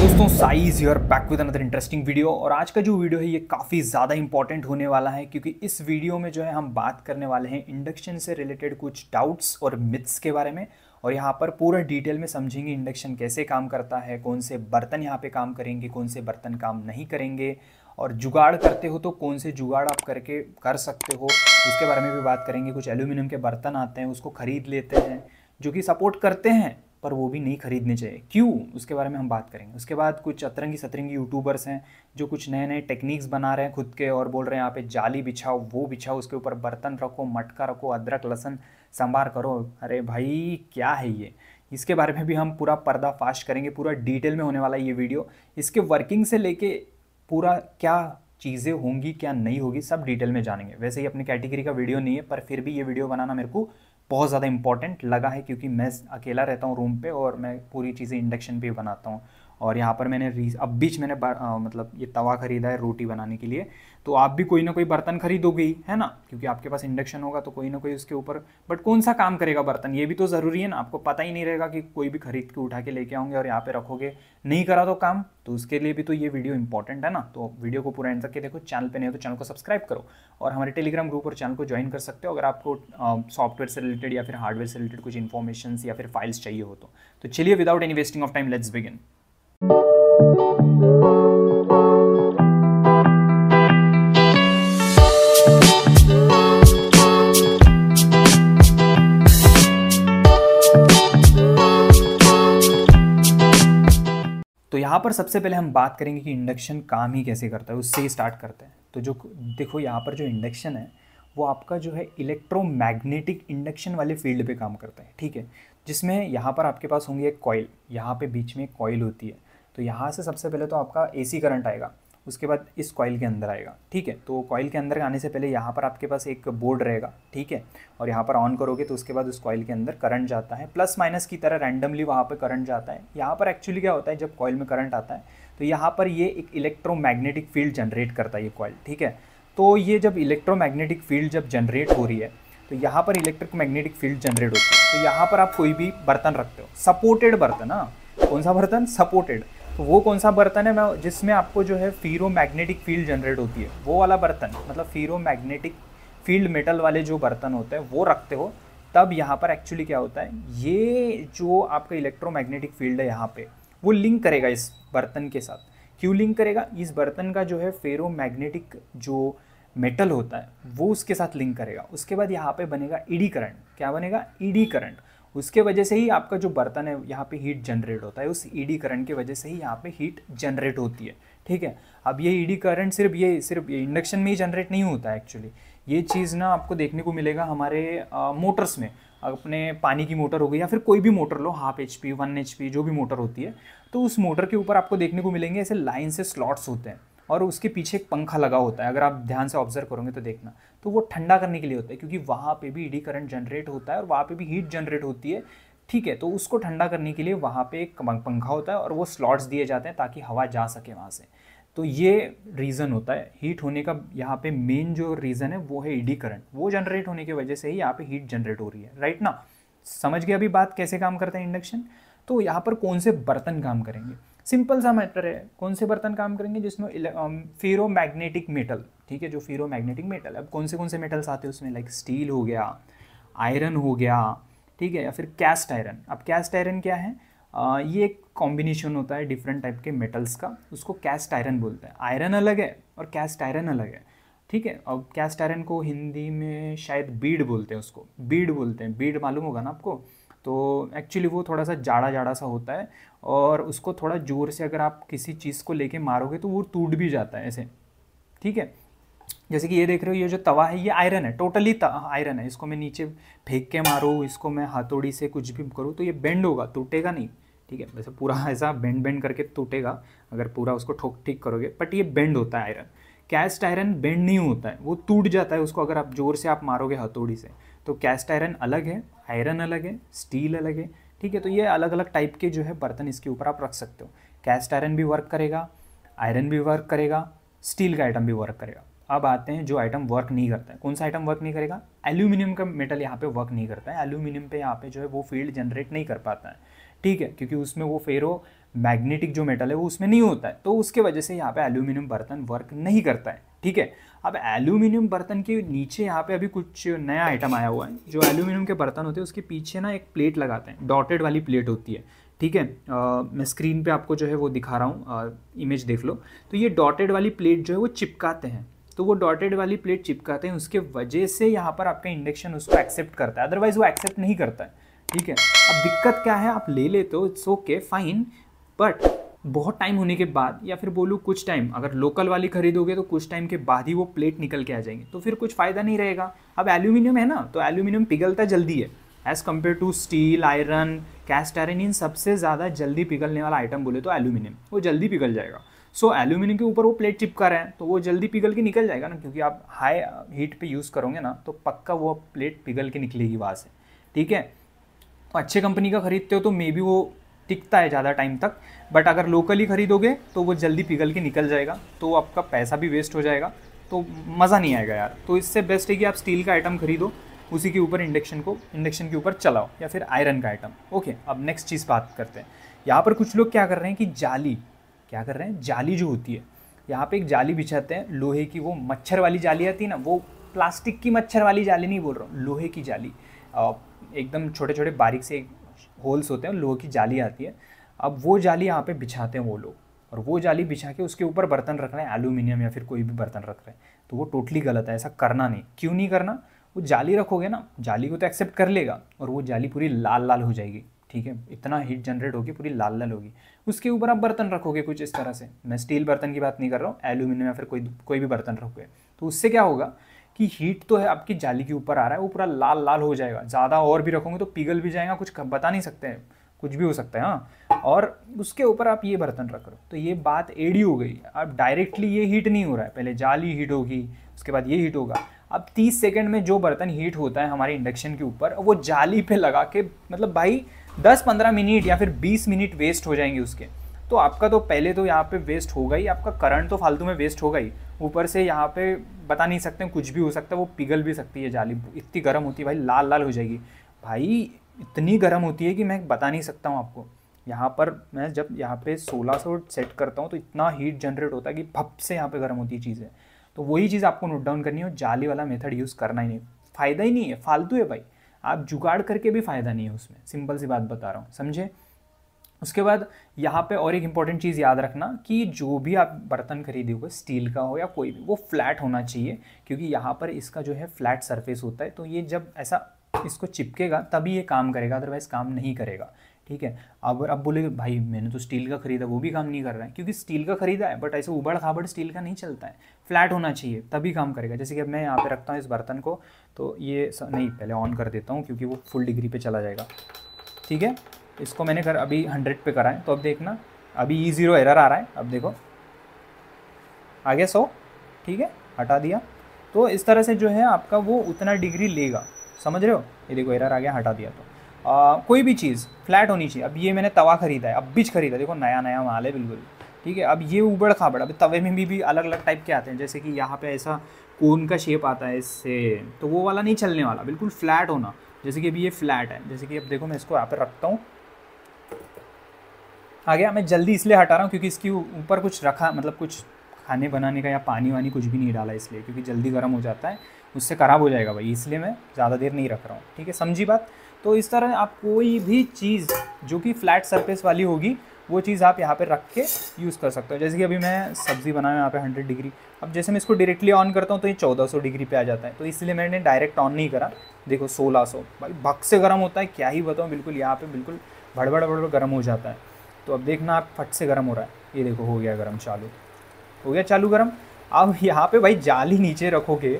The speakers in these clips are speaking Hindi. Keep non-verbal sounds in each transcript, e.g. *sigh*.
दोस्तों साइज you're back with another interesting video और आज का जो वीडियो है ये काफ़ी ज़्यादा इंपॉर्टेंट होने वाला है क्योंकि इस वीडियो में जो है हम बात करने वाले हैं इंडक्शन से रिलेटेड कुछ डाउट्स और मिथ्स के बारे में और यहाँ पर पूरा डिटेल में समझेंगे इंडक्शन कैसे काम करता है कौन से बर्तन यहाँ पे काम करेंगे कौन से बर्तन काम नहीं करेंगे और जुगाड़ करते हो तो कौन से जुगाड़ आप करके कर सकते हो उसके बारे में भी बात करेंगे कुछ एल्यूमिनियम के बर्तन आते हैं उसको ख़रीद लेते हैं जो कि सपोर्ट करते हैं पर वो भी नहीं खरीदने चाहिए क्यों उसके बारे में हम बात करेंगे उसके बाद कुछ अतरंगी सतरंगी यूट्यूबर्स हैं जो कुछ नए नए टेक्निक्स बना रहे हैं खुद के और बोल रहे हैं यहाँ पे जाली बिछाओ वो बिछाओ उसके ऊपर बर्तन रखो मटका रखो अदरक लहसन सांभार करो अरे भाई क्या है ये इसके बारे में भी हम पूरा पर्दाफाश करेंगे पूरा डिटेल में होने वाला ये वीडियो इसके वर्किंग से लेके पूरा क्या चीज़ें होंगी क्या नहीं होगी सब डिटेल में जानेंगे वैसे ही अपनी कैटेगरी का वीडियो नहीं है पर फिर भी ये वीडियो बनाना मेरे को बहुत ज़्यादा इंपॉर्टेंट लगा है क्योंकि मैं अकेला रहता हूँ रूम पे और मैं पूरी चीज़ें इंडक्शन पे बनाता हूँ और यहाँ पर मैंने रीस अब बीच मैंने आ, मतलब ये तवा ख़रीदा है रोटी बनाने के लिए तो आप भी कोई ना कोई बर्तन खरीदोगे ही है ना क्योंकि आपके पास इंडक्शन होगा तो कोई ना कोई उसके ऊपर बट कौन सा काम करेगा बर्तन ये भी तो ज़रूरी है ना आपको पता ही नहीं रहेगा कि कोई भी खरीद के उठा के लेके आओगे और यहाँ पर रखोगे नहीं करा तो काम तो उसके लिए भी तो ये वीडियो इंपॉर्टेंट है ना तो वीडियो को पूरा एंड तक के देखो चैनल पर नहीं हो तो चैनल को सब्सक्राइब करो और हमारे टेलीग्राम ग्रुप और चैनल को ज्वाइन कर सकते हो अगर आपको सॉफ्टवेयर से रिलेटेड या फिर हार्डवेयर से रिलेटेड कुछ इन्फॉर्मेशन या फिर फाइल्स चाहिए हो तो, तो चलिए without any wasting of time let's begin तो यहाँ पर सबसे पहले हम बात करेंगे कि इंडक्शन काम ही कैसे करता है उससे ही स्टार्ट करते हैं तो जो देखो यहाँ पर जो इंडक्शन है वो आपका जो है इलेक्ट्रोमैग्नेटिक इंडक्शन वाले फील्ड पे काम करता है ठीक है जिसमें यहाँ पर आपके पास होंगी एक कॉयल यहाँ पे बीच में एक कॉयल होती है तो यहाँ से सबसे पहले तो आपका ए करंट आएगा उसके बाद इस कॉयल के अंदर आएगा ठीक है तो कॉयल के अंदर आने से पहले यहाँ पर आपके पास एक बोर्ड रहेगा ठीक है और यहाँ पर ऑन करोगे तो उसके बाद उस कॉयल के अंदर करंट जाता है प्लस माइनस की तरह रैंडमली वहाँ पर करंट जाता है यहाँ पर एक्चुअली क्या होता है जब कॉयल में करंट आता है तो यहाँ पर ये एक इलेक्ट्रोमैग्नेटिक फील्ड जनरेट करता है ये कॉयल ठीक है तो ये जब इलेक्ट्रोमैग्नेटिक फील्ड जब जनरेट हो रही है तो यहाँ पर इलेक्ट्रिक मैग्नेटिक फील्ड जनरेट होती है तो यहाँ पर आप कोई भी बर्तन रखते हो सपोर्टेड बर्तन हाँ कौन सा बर्तन सपोर्टेड तो वो कौन सा बर्तन है मैं जिसमें आपको जो है फीरो मैग्नेटिक फील्ड जनरेट होती है वो वाला बर्तन मतलब फीरो मैग्नेटिक फील्ड मेटल वाले जो बर्तन होते हैं वो रखते हो तब यहाँ पर एक्चुअली क्या होता है ये जो आपका इलेक्ट्रोमैग्नेटिक फील्ड है यहाँ पे वो लिंक करेगा इस बर्तन के साथ क्यों लिंक करेगा इस बर्तन का जो है फेरो मैग्नेटिक जो मेटल होता है वो उसके साथ लिंक करेगा उसके बाद यहाँ पे बनेगा ईडी करंट क्या बनेगा ईडी करंट उसके वजह से ही आपका जो बर्तन है यहाँ पे हीट जनरेट होता है उस ईडी करंट की वजह से ही यहाँ पे हीट जनरेट होती है ठीक है अब ये ईडी e करंट सिर्फ ये सिर्फ ये इंडक्शन में ही जनरेट नहीं होता है एक्चुअली ये चीज़ ना आपको देखने को मिलेगा हमारे आ, मोटर्स में अपने पानी की मोटर हो गई या फिर कोई भी मोटर लो half H P one H P जो भी मोटर होती है तो उस मोटर के ऊपर आपको देखने को मिलेंगे ऐसे लाइन से स्लॉट्स होते हैं और उसके पीछे एक पंखा लगा होता है अगर आप ध्यान से ऑब्जर्व करोगे तो देखना तो वो ठंडा करने के लिए होता है क्योंकि वहाँ पे भी ईडी करंट जनरेट होता है और वहाँ पे भी हीट जनरेट होती है ठीक है तो उसको ठंडा करने के लिए वहाँ पे एक पंखा होता है और वो स्लॉट्स दिए जाते हैं ताकि हवा जा सके वहाँ से तो ये रीज़न होता है हीट होने का यहाँ पे मेन जो रीज़न है वो है ईडी करंट वो जनरेट होने की वजह से ही यहाँ पे हीट जनरेट हो रही है राइट ना समझ गए अभी बात कैसे काम करता है इंडक्शन तो यहाँ पर कौन से बर्तन काम करेंगे सिंपल सा मैटर है कौन से बर्तन काम करेंगे जिसमें फेरो मैग्नेटिक मेटल ठीक है जो फेरो मैग्नेटिक मेटल अब कौन से कौन से मेटल्स आते हैं उसमें लाइक स्टील हो गया आयरन हो गया ठीक है या फिर कैस्ट आयरन अब कैस्ट आयरन क्या है आ, ये एक कॉम्बिनेशन होता है डिफरेंट टाइप के मेटल्स का उसको कैस्ट आयरन बोलते हैं आयरन अलग है और कैस्ट आयरन अलग है ठीक है अब कैस्ट आयरन को हिंदी में शायद बीड बोलते हैं उसको बीड बोलते हैं बीड मालूम होगा ना आपको तो एक्चुअली वो थोड़ा सा जाड़ा जाड़ा सा होता है और उसको थोड़ा ज़ोर से अगर आप किसी चीज़ को लेके मारोगे तो वो टूट भी जाता है ऐसे ठीक है जैसे कि ये देख रहे हो ये जो तवा है ये आयरन है टोटली आयरन है इसको मैं नीचे फेंक के मारूँ इसको मैं हाथोड़ी से कुछ भी करूँ तो ये बेंड होगा टूटेगा नहीं ठीक है वैसे पूरा *laughs* ऐसा बेंड बेंड करके टूटेगा अगर पूरा उसको ठोक ठीक करोगे बट ये बेंड होता है आयरन कैस्ट आयरन बेंड नहीं होता है वो टूट जाता है उसको अगर आप ज़ोर से आप मारोगे हथौड़ी से तो कैस्ट आयरन अलग है आयरन अलग है स्टील अलग है ठीक है तो ये अलग अलग टाइप के जो है बर्तन इसके ऊपर आप रख सकते हो कैस्ट आयरन भी वर्क करेगा आयरन भी वर्क करेगा स्टील का आइटम भी वर्क करेगा अब आते हैं जो आइटम वर्क नहीं करता है कौन सा आइटम वर्क नहीं करेगा एल्यूमिनियम का मेटल यहाँ पे वर्क नहीं करता है एल्यूमिनियम पे यहाँ पे जो है वो फील्ड जनरेट नहीं कर पाता है ठीक है क्योंकि उसमें वो फेरो मैग्नेटिक जो मेटल है वो उसमें नहीं होता है तो उसके वजह से यहाँ पे एल्यूमिनियम बर्तन वर्क नहीं करता है ठीक है अब एल्यूमिनियम बर्तन के नीचे यहाँ पे अभी कुछ नया आइटम आया हुआ है जो एल्यूमिनियम के बर्तन होते हैं उसके पीछे ना एक प्लेट लगाते हैं डॉटेड वाली प्लेट होती है ठीक है मैं स्क्रीन पे आपको जो है वो दिखा रहा हूँ इमेज देख लो तो ये डॉटेड वाली प्लेट जो है वो चिपकाते हैं तो वो डॉटेड वाली प्लेट चिपकाते हैं उसके वजह से यहाँ पर आपका इंडक्शन उसको एक्सेप्ट करता है अदरवाइज वो एक्सेप्ट नहीं करता है ठीक है अब दिक्कत क्या है आप ले लेते हो इट्स ओके फाइन बट बहुत टाइम होने के बाद या फिर बोलूँ कुछ टाइम अगर लोकल वाली खरीदोगे तो कुछ टाइम के बाद ही वो प्लेट निकल के आ जाएंगे तो फिर कुछ फ़ायदा नहीं रहेगा अब एल्यूमिनियम है ना तो एल्यूमिनियम पिघलता जल्दी है as compare to steel iron cast iron इन सबसे ज़्यादा जल्दी पिघलने वाला आइटम बोले तो एल्यूमिनियम वो जल्दी पिघल जाएगा सो so, एल्यूमिनियम के ऊपर वो प्लेट चिपका रहे हैं तो वो जल्दी पिघल के निकल जाएगा ना क्योंकि आप हाई हीट पे यूज़ करोगे ना तो पक्का वो प्लेट पिघल के निकलेगी वहाँ से ठीक है तो अच्छे कंपनी का खरीदते हो तो मे बी वो टिकता है ज़्यादा टाइम तक बट अगर लोकली खरीदोगे तो वो जल्दी पिघल के निकल जाएगा तो आपका पैसा भी वेस्ट हो जाएगा तो मज़ा नहीं आएगा यार तो इससे बेस्ट है कि आप स्टील का आइटम खरीदो उसी के ऊपर इंडक्शन को इंडक्शन के ऊपर चलाओ या फिर आयरन का आइटम ओके अब नेक्स्ट चीज़ बात करते हैं यहाँ पर कुछ लोग क्या कर रहे हैं कि जाली क्या कर रहे हैं जाली जो होती है यहाँ पे एक जाली बिछाते हैं लोहे की वो मच्छर वाली जाली आती है ना वो प्लास्टिक की मच्छर वाली जाली नहीं बोल रहा हूँ लोहे की जाली एकदम छोटे छोटे बारीक से होल्स होते हैं लोहे की जाली आती है अब वो जाली यहाँ पे बिछाते हैं वो लोग और वो जाली बिछा के उसके ऊपर बर्तन रख रहे हैं एलुमिनियम या फिर कोई भी बर्तन रख रहे हैं तो वो टोटली गलत है ऐसा करना नहीं क्यों नहीं करना वो जाली रखोगे ना जाली को तो एक्सेप्ट कर लेगा और वो जाली पूरी लाल लाल हो जाएगी ठीक है इतना हीट जनरेट होगी पूरी लाल लाल होगी उसके ऊपर आप बर्तन रखोगे कुछ इस तरह से मैं स्टील बर्तन की बात नहीं कर रहा हूँ एलुमिनियम या फिर कोई कोई भी बर्तन रखोगे तो उससे क्या होगा कि हीट तो है आपकी जाली के ऊपर आ रहा है वो पूरा लाल लाल हो जाएगा ज़्यादा और भी रखोगे तो पिघल भी जाएगा कुछ बता नहीं सकते हैं कुछ भी हो सकता है हाँ और उसके ऊपर आप ये बर्तन रख रहे हो तो ये बात एडी हो गई अब डायरेक्टली ये हीट नहीं हो रहा है पहले जाली हीट होगी उसके बाद ये हीट होगा अब 30 सेकंड में जो बर्तन हीट होता है हमारे इंडक्शन के ऊपर वो जाली पे लगा के मतलब भाई 10-15 मिनट या फिर 20 मिनट वेस्ट हो जाएंगे उसके तो आपका तो पहले तो यहाँ पे वेस्ट होगा ही आपका करंट तो फालतू में वेस्ट होगा ही ऊपर से यहाँ पे बता नहीं सकते कुछ भी हो सकता है वो पिघल भी सकती है जाली इतनी गर्म होती है भाई लाल लाल हो जाएगी भाई इतनी गर्म होती है कि मैं बता नहीं सकता हूँ आपको यहाँ पर मैं जब यहाँ पे 1600 सेट करता हूँ तो इतना हीट जनरेट होता है कि भप से यहाँ पे गर्म होती है चीज़ें तो वही चीज़ आपको नोट डाउन करनी है जाली वाला मेथड यूज़ करना ही नहीं फ़ायदा ही नहीं है फालतू है भाई आप जुगाड़ करके भी फ़ायदा नहीं है उसमें सिंपल सी बात बता रहा हूँ समझे उसके बाद यहाँ पे और एक इम्पॉर्टेंट चीज़ याद रखना कि जो भी आप बर्तन खरीदोगे स्टील का हो या कोई भी वो फ्लैट होना चाहिए क्योंकि यहाँ पर इसका जो है फ्लैट सरफेस होता है तो ये जब ऐसा इसको चिपकेगा तभी ये काम करेगा अदरवाइज़ काम नहीं करेगा ठीक है अब अब बोले भाई मैंने तो स्टील का खरीदा वो भी काम नहीं कर रहा है क्योंकि स्टील का खरीदा है बट ऐसे उबड़ खाबड़ स्टील का नहीं चलता है फ्लैट होना चाहिए तभी काम करेगा जैसे कि अब मैं यहाँ पे रखता हूँ इस बर्तन को तो ये नहीं पहले ऑन कर देता हूँ क्योंकि वो फुल डिग्री पे चला जाएगा ठीक है इसको मैंने कर अभी हंड्रेड पे करा है तो अब देखना अभी ई ज़ीरो एरर आ रहा है अब देखो आगे सो ठीक है हटा दिया तो इस तरह से जो है आपका वो उतना डिग्री लेगा समझ रहे हो ये देखो एरर आ गया हटा दिया तो आ, कोई भी चीज़ फ्लैट होनी चाहिए अब ये मैंने तवा खरीदा है अब बीज खरीदा देखो नया नया माल है बिल्कुल ठीक है अब ये उबड़ खाबड़ अब तवे में भी, भी अलग अलग टाइप के आते हैं जैसे कि यहाँ पे ऐसा कोन का शेप आता है इससे तो वो वाला नहीं चलने वाला बिल्कुल फ्लैट होना जैसे कि अभी ये फ्लैट है जैसे कि अब देखो मैं इसको यहाँ पर रखता हूँ आ गया मैं जल्दी इसलिए हटा रहा हूँ क्योंकि इसके ऊपर कुछ रखा मतलब कुछ खाने बनाने का या पानी वानी कुछ भी नहीं डाला इसलिए क्योंकि जल्दी गर्म हो जाता है उससे ख़राब हो जाएगा भाई इसलिए मैं ज़्यादा देर नहीं रख रहा हूँ ठीक है समझी बात तो इस तरह आप कोई भी चीज़ जो कि फ्लैट सरफेस वाली होगी वो चीज़ आप यहाँ पे रख के यूज़ कर सकते हो जैसे कि अभी मैं सब्ज़ी बनाया यहाँ पे 100 डिग्री अब जैसे मैं इसको डायरेक्टली ऑन करता हूँ तो ये 1400 डिग्री पे आ जाता है तो इसलिए मैंने डायरेक्ट ऑन नहीं करा देखो 1600 भाई भग से गर्म होता है क्या ही बताऊँ बिल्कुल यहाँ पर बिल्कुल भड़बड़ भड़बड़ गर्म हो जाता है तो अब देखना आप फट से गर्म हो रहा है ये देखो हो गया गर्म चालू हो गया चालू गर्म अब यहाँ पे भाई जाली नीचे रखोगे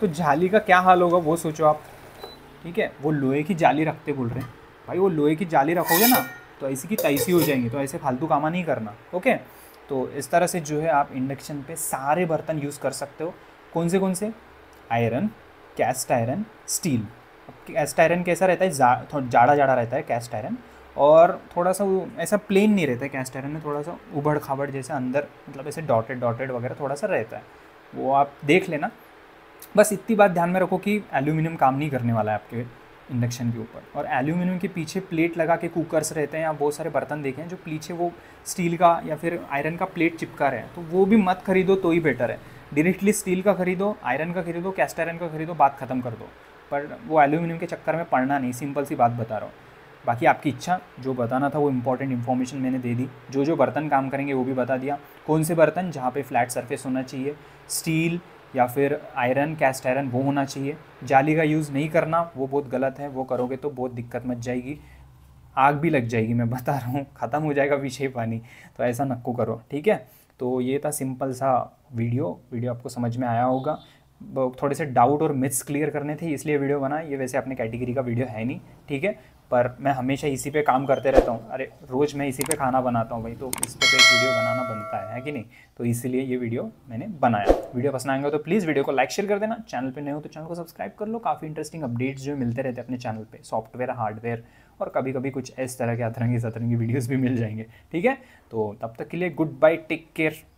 तो जाली का क्या हाल होगा वो सोचो आप ठीक है वो लोहे की जाली रखते बोल रहे हैं भाई वो लोहे की जाली रखोगे ना तो ऐसी की तैसी हो जाएंगी तो ऐसे फालतू कामा नहीं करना ओके तो इस तरह से जो है आप इंडक्शन पे सारे बर्तन यूज़ कर सकते हो कौन से कौन से iron cast iron steel cast iron कैसा रहता है जा, जाड़ा जाड़ा रहता है कैस्ट आयरन और थोड़ा सा वो ऐसा प्लेन नहीं रहता है कैस्ट आयरन में थोड़ा सा उबड़ खाबड़ जैसे अंदर मतलब ऐसे डॉटेड डॉटेड वगैरह थोड़ा सा रहता है वो आप देख लेना बस इतनी बात ध्यान में रखो कि एल्यूमिनियम काम नहीं करने वाला है आपके इंडक्शन के ऊपर और एल्यूमिनियम के पीछे प्लेट लगा के कुकर्स रहते हैं या बहुत सारे बर्तन देखे हैं जो पीछे वो स्टील का या फिर आयरन का प्लेट चिपका रहे हैं तो वो भी मत खरीदो तो ही बेटर है डायरेक्टली स्टील का खरीदो आयरन का खरीदो कैस्ट आयरन का खरीदो बात ख़त्म कर दो पर वो एल्यूमिनियम के चक्कर में पड़ना नहीं सिंपल सी बात बता रहा हूँ बाकी आपकी इच्छा जो बताना था वो इंपॉर्टेंट इन्फॉर्मेशन मैंने दे दी जो जो बर्तन काम करेंगे वो भी बता दिया कौन से बर्तन जहाँ पे फ्लैट सरफेस होना चाहिए स्टील या फिर आयरन कैस्ट आयरन वो होना चाहिए जाली का यूज़ नहीं करना वो बहुत गलत है वो करोगे तो बहुत दिक्कत मच जाएगी आग भी लग जाएगी मैं बता रहा हूँ *laughs* ख़त्म हो जाएगा विषय पानी तो ऐसा नक्को करो ठीक है तो ये था सिंपल सा वीडियो वीडियो आपको समझ में आया होगा थोड़े से डाउट और मिथ्स क्लियर करने थे इसलिए वीडियो बना ये वैसे अपने कैटेगरी का वीडियो है नहीं ठीक है पर मैं हमेशा इसी पे काम करते रहता हूँ अरे रोज़ मैं इसी पे खाना बनाता हूँ भाई तो इस पर एक वीडियो बनाना बनता है, है कि नहीं तो इसीलिए ये वीडियो मैंने बनाया वीडियो पसंद आएंगे तो प्लीज़ वीडियो को लाइक शेयर कर देना चैनल पे नए हो तो चैनल को सब्सक्राइब कर लो काफ़ी इंटरेस्टिंग अपडेट्स जो मिलते रहते हैं अपने चैनल पर सॉफ्टवेयर हार्डवेयर और कभी कभी कुछ इस तरह के अतरंगी सतरंगी वीडियोज़ भी मिल जाएंगे ठीक है तो तब तक के लिए गुड बाय टेक केयर